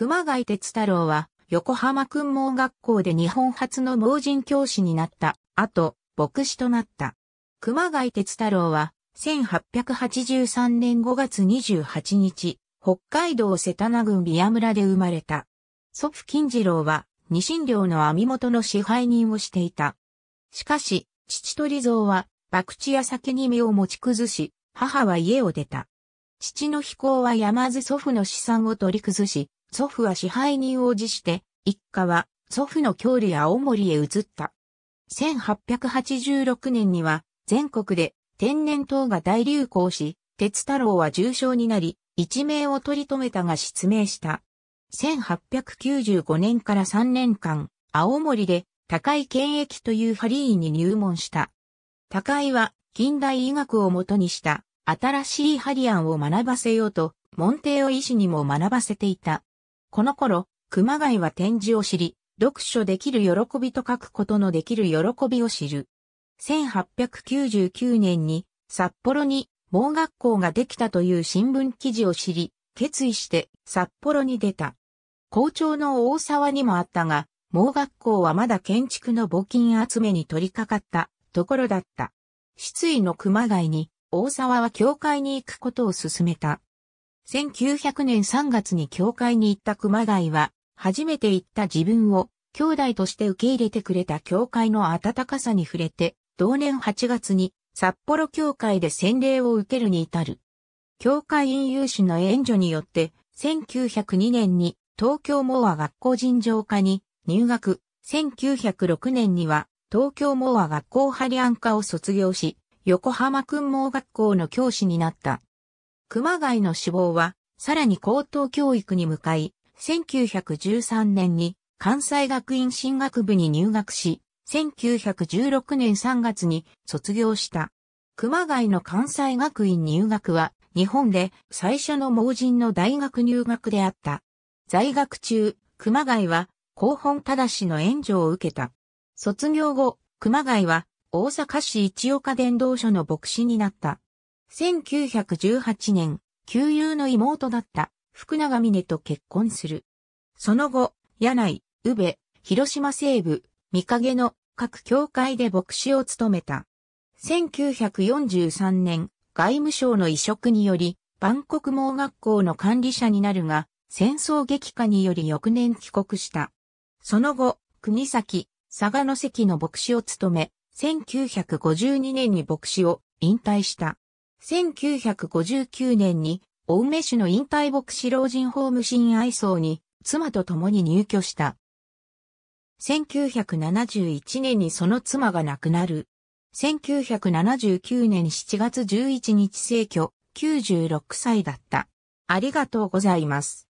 熊谷哲太郎は、横浜訓盲学校で日本初の盲人教師になった、後、牧師となった。熊谷哲太郎は、1883年5月28日、北海道瀬田名郡宮村で生まれた。祖父金次郎は、二神寮の網元の支配人をしていた。しかし、父鳥蔵は、博打や酒に身を持ち崩し、母は家を出た。父の飛行は山津祖父の資産を取り崩し、祖父は支配人を辞して、一家は祖父の郷里青森へ移った。1886年には全国で天然痘が大流行し、鉄太郎は重症になり、一命を取り留めたが失明した。1895年から3年間、青森で高井健益というハリーに入門した。高井は近代医学をもとにした新しいハリアンを学ばせようと、門弟を医師にも学ばせていた。この頃、熊谷は展示を知り、読書できる喜びと書くことのできる喜びを知る。1899年に札幌に盲学校ができたという新聞記事を知り、決意して札幌に出た。校長の大沢にもあったが、盲学校はまだ建築の募金集めに取り掛かったところだった。失意の熊谷に大沢は教会に行くことを勧めた。1900年3月に教会に行った熊谷は、初めて行った自分を兄弟として受け入れてくれた教会の温かさに触れて、同年8月に札幌教会で洗礼を受けるに至る。教会員有志の援助によって、1902年に東京モア学校尋常科に入学、1906年には東京モア学校ハリアン科を卒業し、横浜訓網学校の教師になった。熊谷の死亡は、さらに高等教育に向かい、1913年に関西学院進学部に入学し、1916年3月に卒業した。熊谷の関西学院入学は、日本で最初の盲人の大学入学であった。在学中、熊谷は、広本正の援助を受けた。卒業後、熊谷は、大阪市一岡伝道所の牧師になった。1918年、旧友の妹だった福永峰と結婚する。その後、柳井、宇部、広島西部、三影の各教会で牧師を務めた。1943年、外務省の移植により、万国盲学校の管理者になるが、戦争激化により翌年帰国した。その後、国崎、佐賀の関の牧師を務め、1952年に牧師を引退した。1959年に、青梅市の引退牧師老人ホーム新愛荘に、妻と共に入居した。1971年にその妻が亡くなる。1979年7月11日逝居、96歳だった。ありがとうございます。